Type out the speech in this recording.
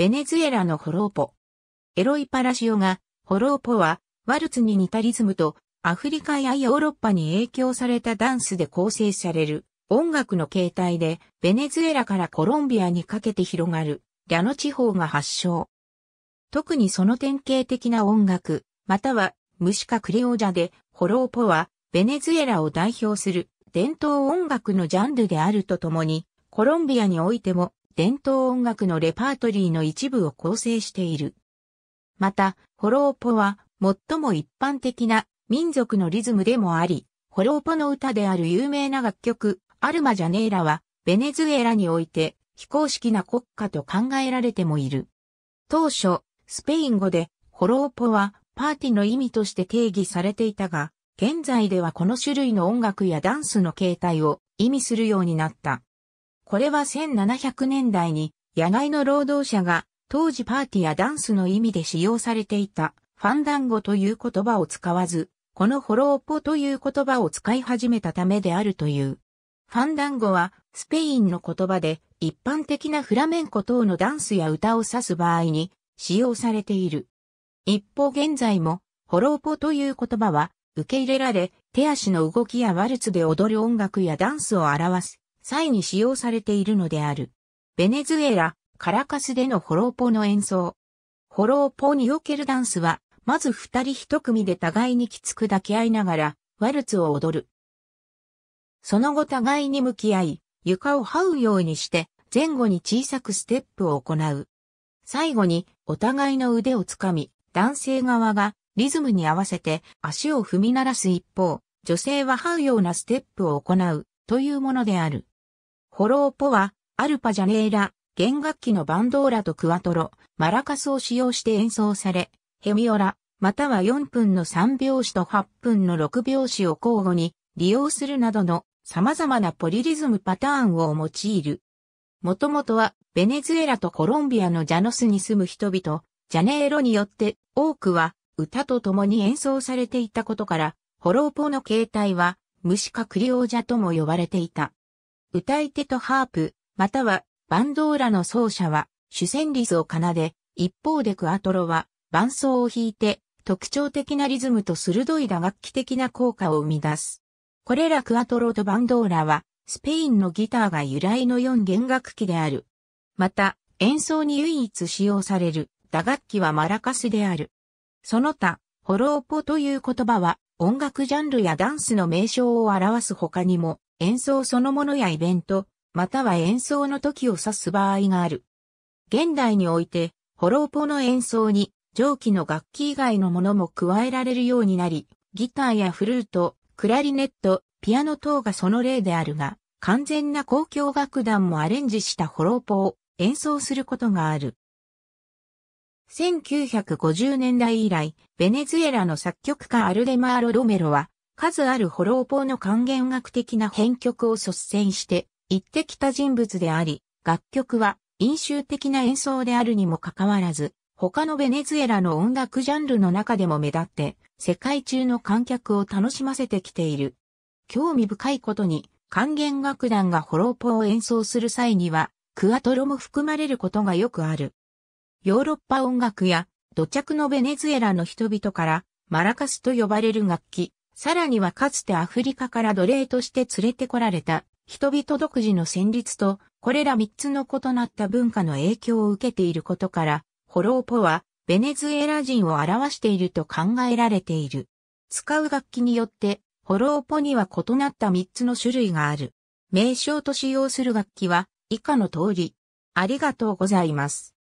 ベネズエラのホローポ。エロイ・パラシオが、ホローポは、ワルツに似たリズムと、アフリカやヨーロッパに影響されたダンスで構成される、音楽の形態で、ベネズエラからコロンビアにかけて広がる、ャノ地方が発祥。特にその典型的な音楽、または、虫かクレオジャで、ホローポは、ベネズエラを代表する伝統音楽のジャンルであるとともに、コロンビアにおいても伝統音楽のレパートリーの一部を構成している。また、ホローポは最も一般的な民族のリズムでもあり、ホローポの歌である有名な楽曲、アルマジャネーラは、ベネズエラにおいて非公式な国家と考えられてもいる。当初、スペイン語で、ホローポはパーティの意味として定義されていたが、現在ではこの種類の音楽やダンスの形態を意味するようになった。これは1700年代に野外の労働者が当時パーティーやダンスの意味で使用されていたファンダンゴという言葉を使わず、このホローポという言葉を使い始めたためであるという。ファンダンゴはスペインの言葉で一般的なフラメンコ等のダンスや歌を指す場合に使用されている。一方現在もホローポという言葉は受け入れられ手足の動きやワルツで踊る音楽やダンスを表す際に使用されているのである。ベネズエラ、カラカスでのホローポの演奏。ホローポにおけるダンスは、まず二人一組で互いにきつく抱き合いながら、ワルツを踊る。その後互いに向き合い、床を這うようにして、前後に小さくステップを行う。最後に、お互いの腕をつかみ、男性側がリズムに合わせて足を踏み鳴らす一方、女性は這うようなステップを行うというものである。ホローポは、アルパジャネーラ、弦楽器のバンドーラとクワトロ、マラカスを使用して演奏され、ヘミオラ、または4分の3拍子と8分の6拍子を交互に利用するなどの様々なポリリズムパターンを用いる。もともとはベネズエラとコロンビアのジャノスに住む人々、ジャネーロによって多くは歌と共に演奏されていたことから、ホローポの形態は虫かクリオージャとも呼ばれていた。歌い手とハープ、またはバンドーラの奏者は主旋律を奏で、一方でクアトロは伴奏を弾いて特徴的なリズムと鋭い打楽器的な効果を生み出す。これらクアトロとバンドーラはスペインのギターが由来の4弦楽器である。また演奏に唯一使用される打楽器はマラカスである。その他、ホローポという言葉は音楽ジャンルやダンスの名称を表す他にも演奏そのものやイベント、または演奏の時を指す場合がある。現代において、ホローポの演奏に上記の楽器以外のものも加えられるようになり、ギターやフルート、クラリネット、ピアノ等がその例であるが、完全な公共楽団もアレンジしたホローポを演奏することがある。1950年代以来、ベネズエラの作曲家アルデマーロ・ロメロは、数あるホローポーの還元学的な編曲を率先して行ってきた人物であり、楽曲は飲酒的な演奏であるにもかかわらず、他のベネズエラの音楽ジャンルの中でも目立って、世界中の観客を楽しませてきている。興味深いことに、管弦楽団がホローポーを演奏する際には、クアトロも含まれることがよくある。ヨーロッパ音楽や、土着のベネズエラの人々から、マラカスと呼ばれる楽器、さらにはかつてアフリカから奴隷として連れてこられた人々独自の旋律と、これら3つの異なった文化の影響を受けていることから、ホローポはベネズエラ人を表していると考えられている。使う楽器によって、ホローポには異なった3つの種類がある。名称と使用する楽器は以下の通り。ありがとうございます。